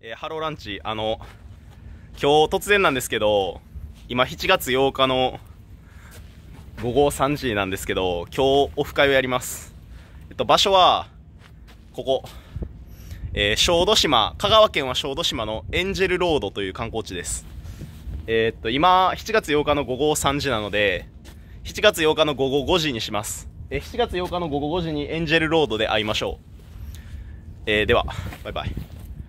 えー、ハローランチ、あの、今日突然なんですけど、今7月8日の午後3時なんですけど、今日オフ会をやります。えっと、場所は、ここ、えー、小豆島、香川県は小豆島のエンジェルロードという観光地です。えー、っと、今、7月8日の午後3時なので、7月8日の午後5時にします。えー、7月8日の午後5時にエンジェルロードで会いましょう。えでは、バイバイ。